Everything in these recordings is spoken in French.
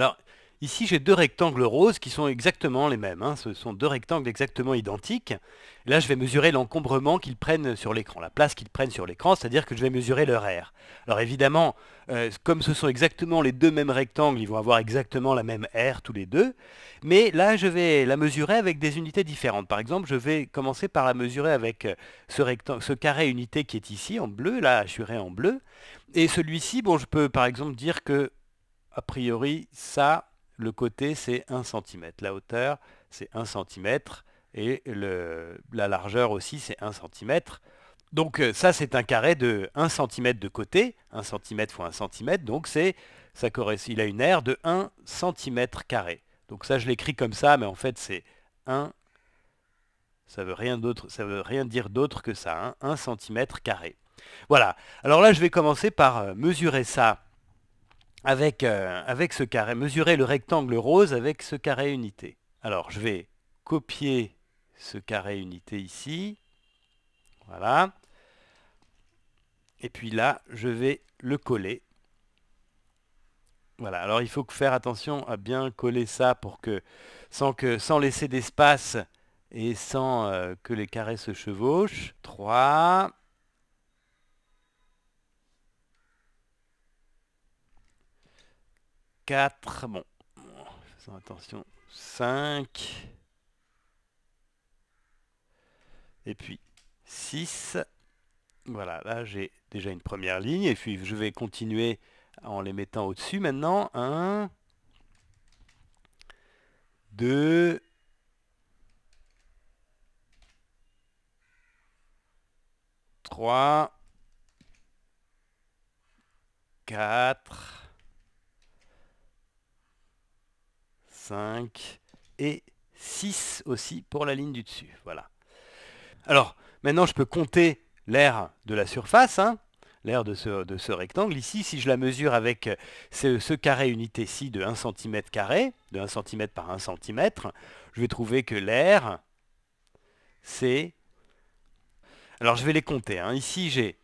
Alors, ici, j'ai deux rectangles roses qui sont exactement les mêmes. Hein. Ce sont deux rectangles exactement identiques. là, je vais mesurer l'encombrement qu'ils prennent sur l'écran, la place qu'ils prennent sur l'écran, c'est-à-dire que je vais mesurer leur aire. Alors évidemment, euh, comme ce sont exactement les deux mêmes rectangles, ils vont avoir exactement la même aire tous les deux. Mais là, je vais la mesurer avec des unités différentes. Par exemple, je vais commencer par la mesurer avec euh, ce, ce carré unité qui est ici, en bleu. Là, je suis en bleu. Et celui-ci, bon, je peux par exemple dire que a priori, ça, le côté, c'est 1 cm. La hauteur, c'est 1 cm. Et le, la largeur aussi, c'est 1 cm. Donc euh, ça, c'est un carré de 1 cm de côté. 1 cm x 1 cm. Donc c'est, ça il a une aire de 1 cm carré. Donc ça, je l'écris comme ça, mais en fait, c'est 1 ça veut rien d'autre, ça veut rien dire d'autre que ça, 1 hein. cm carré. Voilà. Alors là, je vais commencer par euh, mesurer ça avec, euh, avec ce carré, mesurer le rectangle rose avec ce carré unité. Alors je vais copier ce carré unité ici, voilà, et puis là je vais le coller. Voilà, alors il faut faire attention à bien coller ça pour que, sans, que, sans laisser d'espace et sans euh, que les carrés se chevauchent. 3, 4, bon, faisons attention, 5, et puis 6. Voilà, là j'ai déjà une première ligne, et puis je vais continuer en les mettant au-dessus maintenant. 1, 2, 3, 4, 5 et 6 aussi pour la ligne du dessus. Voilà. Alors, maintenant, je peux compter l'air de la surface, hein, l'air de ce, de ce, rectangle. Ici, si je la mesure avec ce, carré unité-ci de 1 cm carré, de 1 cm par 1 cm, je vais trouver que l'air, c'est... Alors, je vais les compter. Hein. Ici, j'ai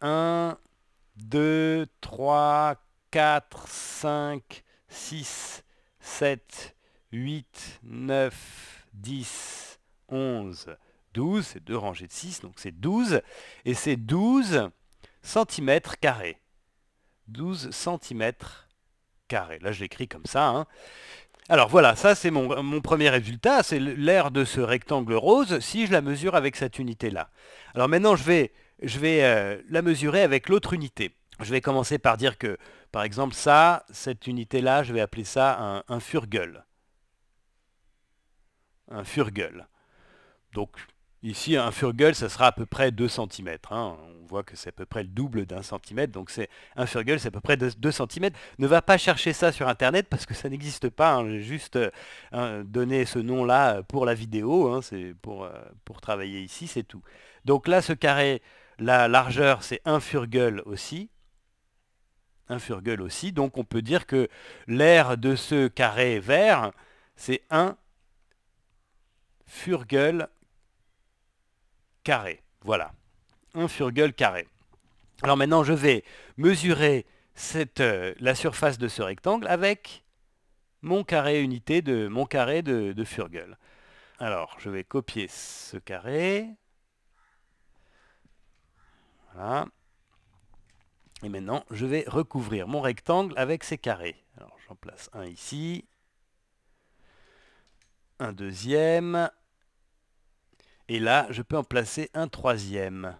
1, 2, 3, 4, 5, 6, 7, 8, 9, 10, 11, 12. C'est deux rangées de 6, donc c'est 12. Et c'est 12 cm carrés. 12 cm carrés. Là, je l'écris comme ça. Hein. Alors voilà, ça c'est mon, premier résultat, c'est l'air de ce rectangle rose si je la mesure avec cette unité-là. Alors maintenant, je vais, je vais euh, la mesurer avec l'autre unité. Je vais commencer par dire que, par exemple, ça, cette unité-là, je vais appeler ça un, un Un furgle. Donc, ici, un furgle, ça sera à peu près 2 cm. Hein. On voit que c'est à peu près le double d'un centimètre. Donc, c'est un furgle, c'est à peu près 2, 2 cm. Ne va pas chercher ça sur Internet parce que ça n'existe pas. Hein. J'ai juste euh, donné ce nom-là pour la vidéo. Hein. c'est pour, euh, pour travailler ici, c'est tout. Donc là, ce carré... La largeur, c'est un furgle aussi un aussi. Donc on peut dire que l'air de ce carré vert, c'est un furgueul carré. Voilà, un furgueul carré. Alors maintenant, je vais mesurer cette, euh, la surface de ce rectangle avec mon carré unité de mon carré de, de Alors, je vais copier ce carré. Voilà. Et maintenant, je vais recouvrir mon rectangle avec ces carrés. Alors, j'en place un ici, un deuxième, et là, je peux en placer un troisième.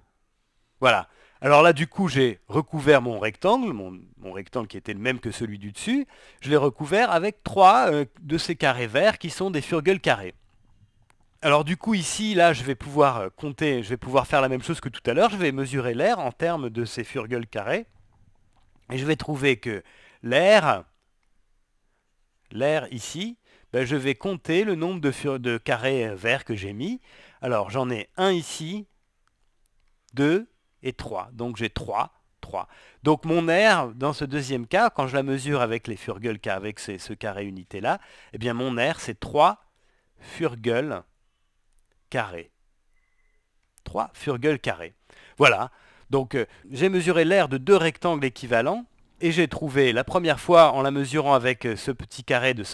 Voilà. Alors là, du coup, j'ai recouvert mon rectangle, mon, rectangle qui était le même que celui du dessus. Je l'ai recouvert avec trois euh, de ces carrés verts qui sont des furgules carrés. Alors du coup ici, là, je vais pouvoir euh, compter, je vais pouvoir faire la même chose que tout à l'heure. Je vais mesurer l'air en termes de ces furgules carrés. Et je vais trouver que l'air, l'air ici, ben, je vais compter le nombre de, carrés euh, verts que j'ai mis. Alors j'en ai un ici, deux et trois. Donc j'ai trois 3. Donc mon air, dans ce deuxième cas, quand je la mesure avec les furgules, avec ces, ce carré unité là, eh bien mon air c'est trois furgules carré. carré. Voilà. Donc euh, j'ai mesuré l'aire de deux rectangles équivalents et j'ai trouvé la première fois en la mesurant avec euh, ce petit carré de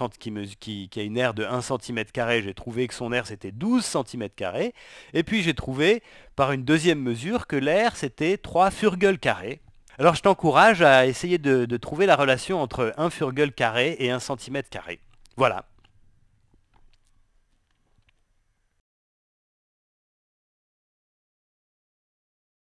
qui, a une aire de 1 cm, j'ai trouvé que son aire c'était 12 cm. Et puis j'ai trouvé par une deuxième mesure que l'aire c'était 3 furgules carrés. Alors je t'encourage à essayer de... trouver la relation entre 1 furgule carré et 1 cm. Voilà.